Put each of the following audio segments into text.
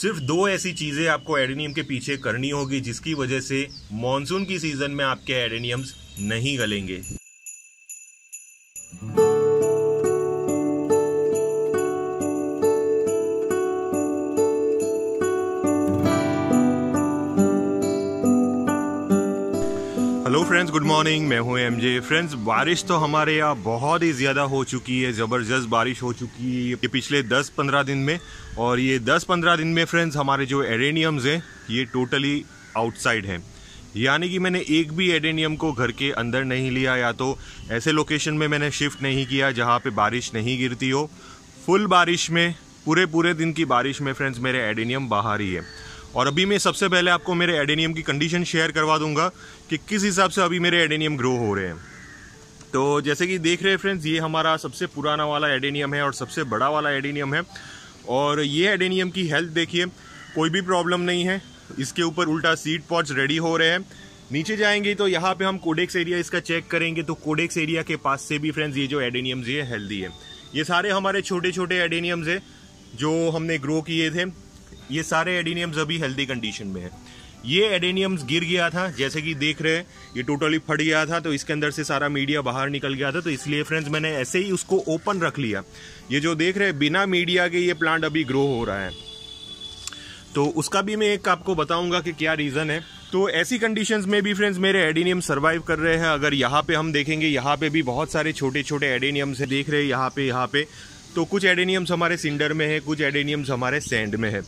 सिर्फ दो ऐसी चीज़ें आपको एडेनियम के पीछे करनी होगी जिसकी वजह से मानसून की सीजन में आपके एडेनियम्स नहीं गलेंगे हेलो फ्रेंड्स गुड मॉर्निंग मैं हूं एमजे फ्रेंड्स बारिश तो हमारे यहाँ बहुत ही ज़्यादा हो चुकी है ज़बरदस्त बारिश हो चुकी है ये पिछले 10-15 दिन में और ये 10-15 दिन में फ्रेंड्स हमारे जो एडेनियम्स हैं ये टोटली आउटसाइड हैं यानी कि मैंने एक भी एडेनियम को घर के अंदर नहीं लिया या तो ऐसे लोकेशन में मैंने शिफ्ट नहीं किया जहाँ पर बारिश नहीं गिरती हो फुल बारिश में पूरे पूरे दिन की बारिश में फ्रेंड्स मेरे एडेनियम बाहर ही है और अभी मैं सबसे पहले आपको मेरे एडेनियम की कंडीशन शेयर करवा दूंगा कि किस हिसाब से अभी मेरे एडेनियम ग्रो हो रहे हैं तो जैसे कि देख रहे हैं फ्रेंड्स ये हमारा सबसे पुराना वाला एडेनियम है और सबसे बड़ा वाला एडेनियम है और ये एडेनियम की हेल्थ देखिए कोई भी प्रॉब्लम नहीं है इसके ऊपर उल्टा सीड पॉट्स रेडी हो रहे हैं नीचे जाएंगे तो यहाँ पे हम कोडेक्स एरिया इसका चेक करेंगे तो कोडेक्स एरिया के पास से भी फ्रेंड्स ये जो एडेनियम्स ये हेल्दी है ये सारे हमारे छोटे छोटे एडेनियम्स हैं जो हमने ग्रो किए थे ये सारे एडीनियम्स अभी हेल्दी कंडीशन में है ये एडेनियम्स गिर गया था जैसे कि देख रहे हैं ये टोटली फट गया था तो इसके अंदर से सारा मीडिया बाहर निकल गया था तो इसलिए फ्रेंड्स मैंने ऐसे ही उसको ओपन रख लिया ये जो देख रहे हैं बिना मीडिया के ये प्लांट अभी ग्रो हो रहा है तो उसका भी मैं एक आपको बताऊंगा कि क्या रीज़न है तो ऐसी कंडीशंस में भी फ्रेंड्स मेरे एडेनियम सर्वाइव कर रहे हैं अगर यहाँ पे हम देखेंगे यहाँ पे भी बहुत सारे छोटे छोटे एडेनियम्स हैं देख रहे हैं यहाँ पे यहाँ पे तो कुछ एडेनियम्स हमारे सिंडर में है कुछ एडेनियम्स हमारे सैंड में है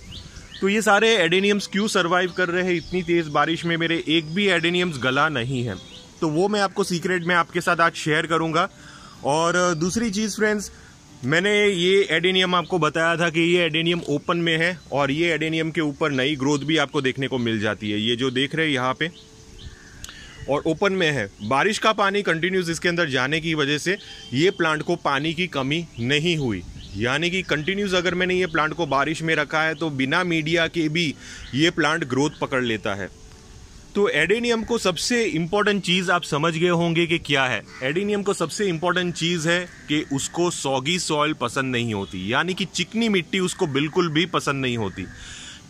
तो ये सारे एडेनियम्स क्यों सर्वाइव कर रहे हैं इतनी तेज़ बारिश में मेरे एक भी एडेनियम्स गला नहीं है तो वो मैं आपको सीक्रेट में आपके साथ आज शेयर करूँगा और दूसरी चीज़ फ्रेंड्स मैंने ये एडेनियम आपको बताया था कि ये एडेनियम ओपन में है और ये एडेनियम के ऊपर नई ग्रोथ भी आपको देखने को मिल जाती है ये जो देख रहे हैं यहाँ पे और ओपन में है बारिश का पानी कंटिन्यूस इसके अंदर जाने की वजह से ये प्लांट को पानी की कमी नहीं हुई यानी कि कंटिन्यूस अगर मैंने ये प्लांट को बारिश में रखा है तो बिना मीडिया के भी ये प्लांट ग्रोथ पकड़ लेता है तो एडेनियम को सबसे इम्पॉर्टेंट चीज़ आप समझ गए होंगे कि क्या है एडेनियम को सबसे इम्पॉर्टेंट चीज़ है कि उसको सौगी सॉइल पसंद नहीं होती यानी कि चिकनी मिट्टी उसको बिल्कुल भी पसंद नहीं होती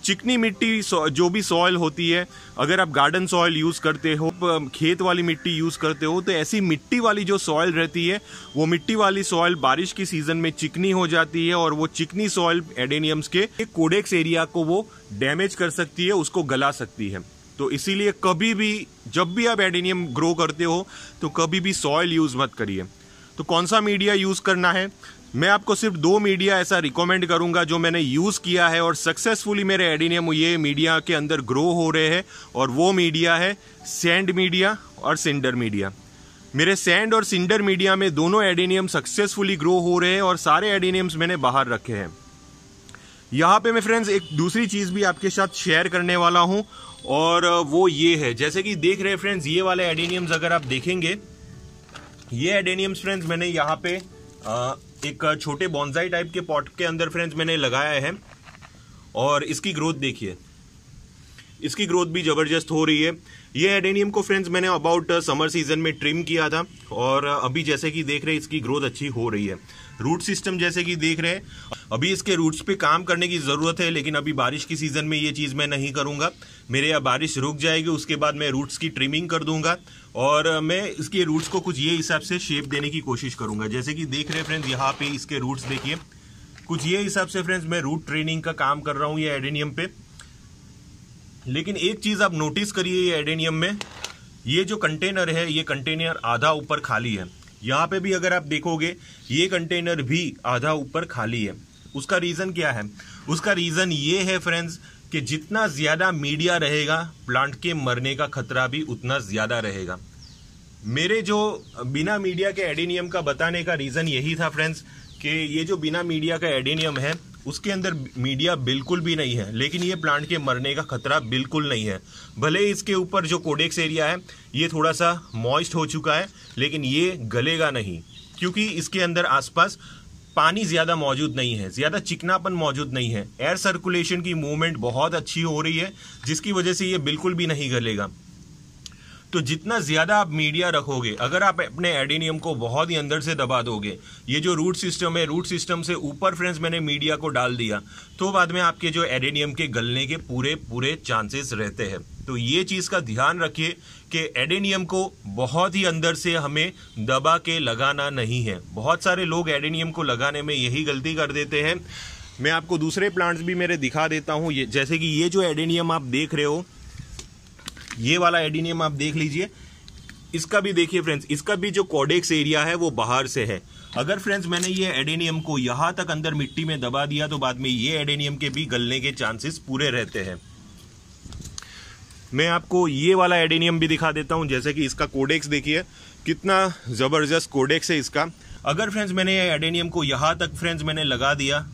चिकनी मिट्टी जो भी सॉयल होती है अगर आप गार्डन सॉयल यूज़ करते हो खेत वाली मिट्टी यूज़ करते हो तो ऐसी मिट्टी वाली जो सॉयल रहती है वो मिट्टी वाली सॉयल बारिश की सीज़न में चिकनी हो जाती है और वो चिकनी सॉयल एडेनियम्स के कोडेक्स एरिया को वो डैमेज कर सकती है उसको गला सकती है तो इसीलिए कभी भी जब भी आप एडेनियम ग्रो करते हो तो कभी भी सॉयल यूज़ मत करिए तो कौन सा मीडिया यूज़ करना है मैं आपको सिर्फ दो मीडिया ऐसा रिकमेंड करूंगा जो मैंने यूज़ किया है और सक्सेसफुली मेरे एडिनियम ये मीडिया के अंदर ग्रो हो रहे हैं और वो मीडिया है सेंड मीडिया और सिंडर मीडिया मेरे सेंड और सिंडर मीडिया में दोनों एडिनियम सक्सेसफुली ग्रो हो रहे हैं और सारे एडिनियम्स मैंने बाहर रखे हैं यहाँ पे मैं फ्रेंड्स एक दूसरी चीज़ भी आपके साथ शेयर करने वाला हूँ और वो ये है जैसे कि देख रहे हैं फ्रेंड्स ये वाले एडिनियम्स अगर आप देखेंगे ये एडेनियम्स फ्रेंड्स मैंने यहाँ पे एक छोटे बॉन्जाई टाइप के पॉट के अंदर फ्रेंड्स मैंने लगाया है और इसकी ग्रोथ देखिए इसकी ग्रोथ भी ज़बरदस्त हो रही है ये एडेनियम को फ्रेंड्स मैंने अबाउट समर सीजन में ट्रिम किया था और अभी जैसे कि देख रहे इसकी ग्रोथ अच्छी हो रही है रूट सिस्टम जैसे कि देख रहे हैं अभी इसके रूट्स पे काम करने की ज़रूरत है लेकिन अभी बारिश की सीज़न में ये चीज़ मैं नहीं करूँगा मेरे यहाँ बारिश रुक जाएगी उसके बाद मैं रूट्स की ट्रिमिंग कर दूंगा और मैं इसके रूट्स को कुछ ये हिसाब से शेप देने की कोशिश करूँगा जैसे कि देख रहे हैं फ्रेंड्स यहाँ पे इसके रूट्स देखिए कुछ ये हिसाब से फ्रेंड्स मैं रूट ट्रेनिंग का काम कर रहा हूँ ये एडेनियम पे लेकिन एक चीज़ आप नोटिस करिए ये एडेनियम में ये जो कंटेनर है ये कंटेनर आधा ऊपर खाली है यहाँ पे भी अगर आप देखोगे ये कंटेनर भी आधा ऊपर खाली है उसका रीज़न क्या है उसका रीज़न ये है फ्रेंड्स कि जितना ज़्यादा मीडिया रहेगा प्लांट के मरने का खतरा भी उतना ज़्यादा रहेगा मेरे जो बिना मीडिया के एडिनियम का बताने का रीज़न यही था फ्रेंड्स कि ये जो बिना मीडिया का एडिनियम है उसके अंदर मीडिया बिल्कुल भी नहीं है लेकिन ये प्लांट के मरने का खतरा बिल्कुल नहीं है भले इसके ऊपर जो कोडेक्स एरिया है ये थोड़ा सा मॉइस्ट हो चुका है लेकिन ये गलेगा नहीं क्योंकि इसके अंदर आसपास पानी ज़्यादा मौजूद नहीं है ज़्यादा चिकनापन मौजूद नहीं है एयर सर्कुलेशन की मूवमेंट बहुत अच्छी हो रही है जिसकी वजह से ये बिल्कुल भी नहीं गलेगा तो जितना ज़्यादा आप मीडिया रखोगे अगर आप अपने एडिनियम को बहुत ही अंदर से दबा दोगे ये जो रूट सिस्टम है रूट सिस्टम से ऊपर फ्रेंड्स मैंने मीडिया को डाल दिया तो बाद में आपके जो एडेनियम के गलने के पूरे पूरे चांसेस रहते हैं तो ये चीज़ का ध्यान रखिए कि एडेनियम को बहुत ही अंदर से हमें दबा के लगाना नहीं है बहुत सारे लोग एडेनियम को लगाने में यही गलती कर देते हैं मैं आपको दूसरे प्लांट्स भी मेरे दिखा देता हूँ जैसे कि ये जो एडेनियम आप देख रहे हो ये वाला एडिनियम आप देख लीजिए इसका भी देखिए फ्रेंड्स इसका भी जो कॉडेक्स एरिया है वो बाहर से है अगर फ्रेंड्स मैंने ये एडेनियम को यहाँ तक अंदर मिट्टी में दबा दिया तो बाद में ये एडेनियम के भी गलने के चांसेस पूरे रहते हैं मैं आपको ये वाला एडेनियम भी दिखा देता हूँ जैसे कि इसका कोडेक्स देखिए कितना ज़बरदस्त कोडेक्स है इसका अगर फ्रेंड्स मैंने ये एडेनियम को यहाँ तक फ्रेंड्स मैंने लगा दिया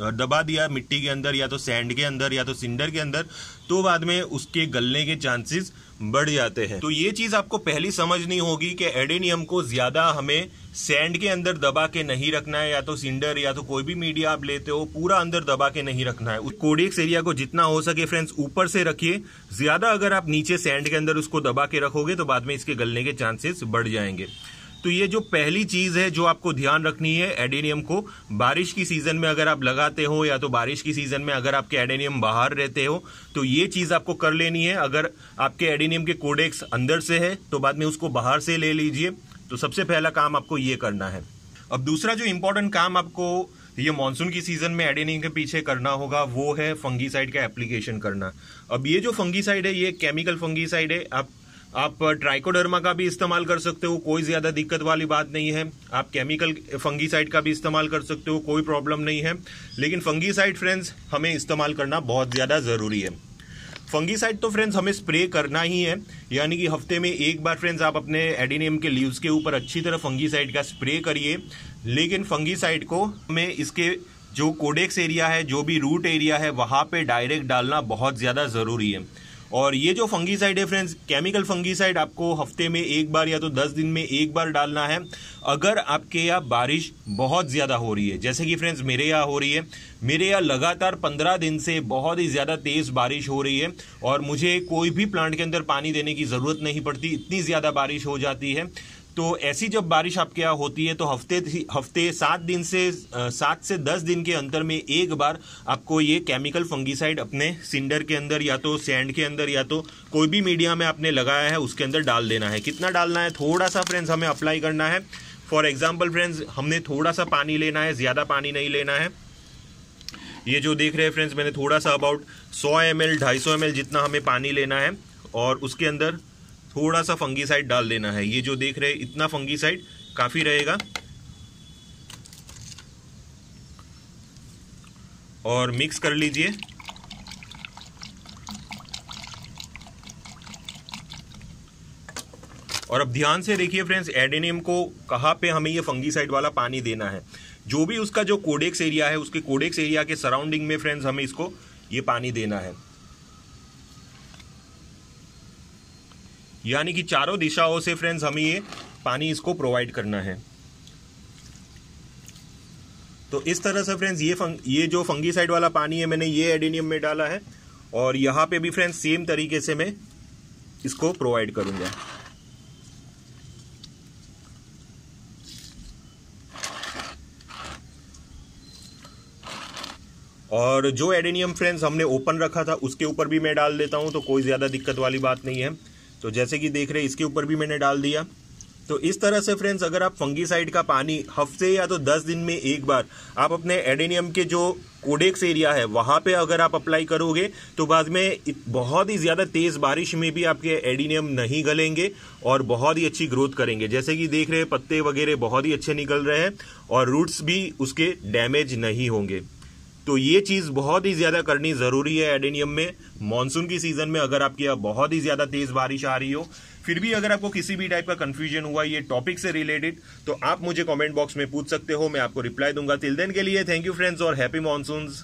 दबा दिया मिट्टी के अंदर या तो सैंड के अंदर या तो सिंडर के अंदर तो बाद में उसके गलने के चांसेस बढ़ जाते हैं तो ये चीज आपको पहली समझनी होगी कि एडेनियम को ज्यादा हमें सैंड के अंदर दबा के नहीं रखना है या तो सिंडर या तो कोई भी मीडिया आप लेते हो पूरा अंदर दबा के नहीं रखना है कोडेक्स एरिया को जितना हो सके फ्रेंड्स ऊपर से रखिए ज्यादा अगर आप नीचे सैंड के अंदर उसको दबा के रखोगे तो बाद में इसके गलने के चांसेस बढ़ जाएंगे तो ये जो पहली चीज है जो आपको ध्यान रखनी है एडेनियम को बारिश की सीजन में अगर आप लगाते हो या तो बारिश की सीजन में अगर आपके एडेनियम बाहर रहते हो तो ये चीज आपको कर लेनी है अगर आपके एडेनियम के कोडेक्स अंदर से है तो बाद में उसको बाहर से ले लीजिए तो सबसे पहला काम आपको ये करना है अब दूसरा जो इम्पोर्टेंट काम आपको ये मानसून की सीजन में एडेनियम के पीछे करना होगा वो है फंगीसाइड का एप्लीकेशन करना अब ये जो फंगीसाइड है ये केमिकल फंगीसाइड है आप आप ट्राइकोडर्मा का भी इस्तेमाल कर सकते हो कोई ज़्यादा दिक्कत वाली बात नहीं है आप केमिकल फंगीसाइड का भी इस्तेमाल कर सकते हो कोई प्रॉब्लम नहीं है लेकिन फंगीसाइड फ्रेंड्स हमें इस्तेमाल करना बहुत ज़्यादा ज़रूरी है फंगीसाइड तो फ्रेंड्स हमें स्प्रे करना ही है यानी कि हफ्ते में एक बार फ्रेंड्स आप अपने एडिनियम के लीव्स के ऊपर अच्छी तरह फंगीसाइड का स्प्रे करिए लेकिन फंगीसाइड को हमें इसके जो कोडेक्स एरिया है जो भी रूट एरिया है वहाँ पे डायरेक्ट डालना बहुत ज़्यादा ज़रूरी है और ये जो फंगीसाइड है फ्रेंड्स केमिकल फंगीसाइड आपको हफ्ते में एक बार या तो दस दिन में एक बार डालना है अगर आपके यहाँ बारिश बहुत ज़्यादा हो रही है जैसे कि फ्रेंड्स मेरे यहाँ हो रही है मेरे यहाँ लगातार पंद्रह दिन से बहुत ही ज़्यादा तेज़ बारिश हो रही है और मुझे कोई भी प्लांट के अंदर पानी देने की ज़रूरत नहीं पड़ती इतनी ज़्यादा बारिश हो जाती है तो ऐसी जब बारिश आपके यहाँ होती है तो हफ्ते हफ्ते सात दिन से सात से दस दिन के अंतर में एक बार आपको ये केमिकल फंगिसाइड अपने सिंडर के अंदर या तो सैंड के अंदर या तो कोई भी मीडिया में आपने लगाया है उसके अंदर डाल देना है कितना डालना है थोड़ा सा फ्रेंड्स हमें अप्लाई करना है फॉर एग्जाम्पल फ्रेंड्स हमने थोड़ा सा पानी लेना है ज़्यादा पानी नहीं लेना है ये जो देख रहे हैं फ्रेंड्स मैंने थोड़ा सा अबाउट 100 एम एल ढाई जितना हमें पानी लेना है और उसके अंदर थोड़ा सा फंगीसाइड डाल देना है ये जो देख रहे हैं इतना फंगीसाइड काफ़ी रहेगा और मिक्स कर लीजिए और अब ध्यान से देखिए फ्रेंड्स एडेनियम को कहाँ पे हमें ये फंगीसाइड वाला पानी देना है जो भी उसका जो कोडेक्स एरिया है उसके कोडेक्स एरिया के सराउंडिंग में फ्रेंड्स हमें इसको ये पानी देना है यानी कि चारों दिशाओं से फ्रेंड्स हमें ये पानी इसको प्रोवाइड करना है तो इस तरह से फ्रेंड्स ये फंग ये जो फंगीसाइड वाला पानी है मैंने ये एडेनियम में डाला है और यहाँ पे भी फ्रेंड्स सेम तरीके से मैं इसको प्रोवाइड करूंगा और जो एडेनियम फ्रेंड्स हमने ओपन रखा था उसके ऊपर भी मैं डाल देता हूं तो कोई ज़्यादा दिक्कत वाली बात नहीं है तो जैसे कि देख रहे इसके ऊपर भी मैंने डाल दिया तो इस तरह से फ्रेंड्स अगर आप फंगीसाइड का पानी हफ्ते या तो दस दिन में एक बार आप अपने एडेनियम के जो कोडेक्स एरिया है वहाँ पे अगर आप अप्लाई करोगे तो बाद में बहुत ही ज़्यादा तेज़ बारिश में भी आपके एडिनियम नहीं गलेंगे और बहुत ही अच्छी ग्रोथ करेंगे जैसे कि देख रहे पत्ते वगैरह बहुत ही अच्छे निकल रहे हैं और रूट्स भी उसके डैमेज नहीं होंगे तो ये चीज़ बहुत ही ज़्यादा करनी ज़रूरी है एडेनियम में मानसून की सीज़न में अगर आपकी बहुत ही ज़्यादा तेज़ बारिश आ रही हो फिर भी अगर आपको किसी भी टाइप का कंफ्यूजन हुआ ये टॉपिक से रिलेटेड तो आप मुझे कमेंट बॉक्स में पूछ सकते हो मैं आपको रिप्लाई दूंगा तिल देन के लिए थैंक यू फ्रेंड्स और हैप्पी मानसून